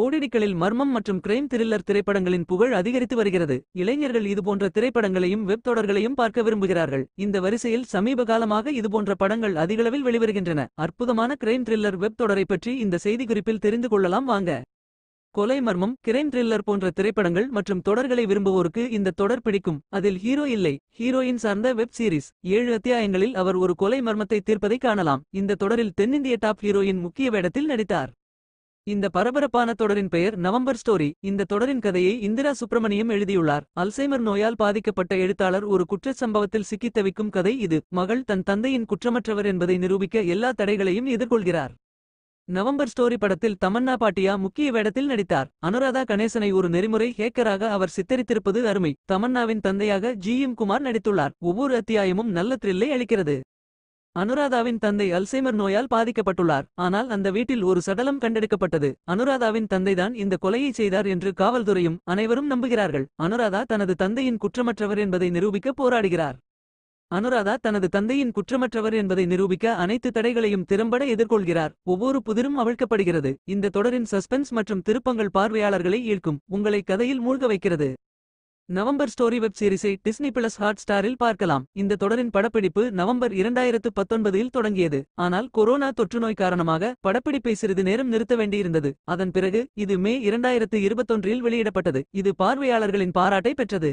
ஓடிடிக்களில் மர்மம் மற்றும் crime thriller திரைப்படங்களின் புகழ் அதிகரித்து வருகிறது இளைஞர்கள் இதுபோன்ற திரைப்படங்களையும் வெப் தொடர்களையும் பார்க்க விரும்புகிறார்கள் இந்த வரிசையில் சமீப காலமாக இதுபோன்ற படங்கள் அதிகளவில் வெளிவருகின்றன அற்புதமான கிரைம் த்ரில்லர் வெப் தொடரை பற்றி இந்த செய்திக்குறிப்பில் தெரிந்து கொள்ளலாம் வாங்க கொலை மர்மம் கிரைம் த்ரில்லர் போன்ற திரைப்படங்கள் மற்றும் தொடர்களை விரும்புவோருக்கு இந்த தொடர் பிடிக்கும் அதில் ஹீரோ இல்லை ஹீரோயின் சார்ந்த வெப் சீரிஸ் ஏழு அத்தியாயங்களில் அவர் ஒரு கொலை மர்மத்தை தீர்ப்பதை காணலாம் இந்த தொடரில் தென்னிந்திய டாப் ஹீரோயின் முக்கிய வேடத்தில் நடித்தார் இந்த பரபரப்பான தொடரின் பெயர் நவம்பர் ஸ்டோரி இந்த தொடரின் கதையை இந்திரா சுப்பிரமணியம் எழுதியுள்ளார் அல்சைமர் நோயால் பாதிக்கப்பட்ட எழுத்தாளர் ஒரு குற்ற சம்பவத்தில் சிக்கித் தவிக்கும் கதை இது மகள் தன் தந்தையின் குற்றமற்றவர் என்பதை நிரூபிக்க எல்லா தடைகளையும் எதிர்கொள்கிறார் நவம்பர் ஸ்டோரி படத்தில் தமன்னா பாட்டியா முக்கிய வேடத்தில் நடித்தார் அனுராதா கணேசனை ஒரு நெறிமுறை ஹேக்கராக அவர் சித்தரித்திருப்பது அருமை தமன்னாவின் தந்தையாக ஜி எம் குமார் நடித்துள்ளார் ஒவ்வொரு அத்தியாயமும் நல்ல த்ரில்லை அளிக்கிறது அனுராதாவின் தந்தை அல்சைமர் நோயால் பாதிக்கப்பட்டுள்ளார் ஆனால் அந்த வீட்டில் ஒரு சடலம் கண்டெடுக்கப்பட்டது அனுராதாவின் தந்தைதான் இந்த கொலையை செய்தார் என்று காவல்துறையும் அனைவரும் நம்புகிறார்கள் அனுராதா தனது தந்தையின் குற்றமற்றவர் என்பதை நிரூபிக்க போராடுகிறார் அனுராதா தனது தந்தையின் குற்றமற்றவர் என்பதை நிரூபிக்க அனைத்து தடைகளையும் திறம்பட எதிர்கொள்கிறார் ஒவ்வொரு புதிரும் அவிழ்க்கப்படுகிறது இந்த தொடரின் சஸ்பென்ஸ் மற்றும் திருப்பங்கள் பார்வையாளர்களை ஈர்க்கும் உங்களை கதையில் மூழ்க வைக்கிறது நவம்பர் ஸ்டோரி வெப் சீரிஸை டிஸ்னி பிளஸ் ஹாட் ஸ்டாரில் பார்க்கலாம் இந்த தொடரின் படப்பிடிப்பு நவம்பர் இரண்டாயிரத்து பத்தொன்பதில் தொடங்கியது ஆனால் கொரோனா தொற்றுநோய் காரணமாக படப்பிடிப்பை சிறிது நேரம் நிறுத்த வேண்டியிருந்தது அதன் பிறகு இது மே இரண்டாயிரத்து இருபத்தொன்றில் வெளியிடப்பட்டது இது பார்வையாளர்களின் பாராட்டை பெற்றது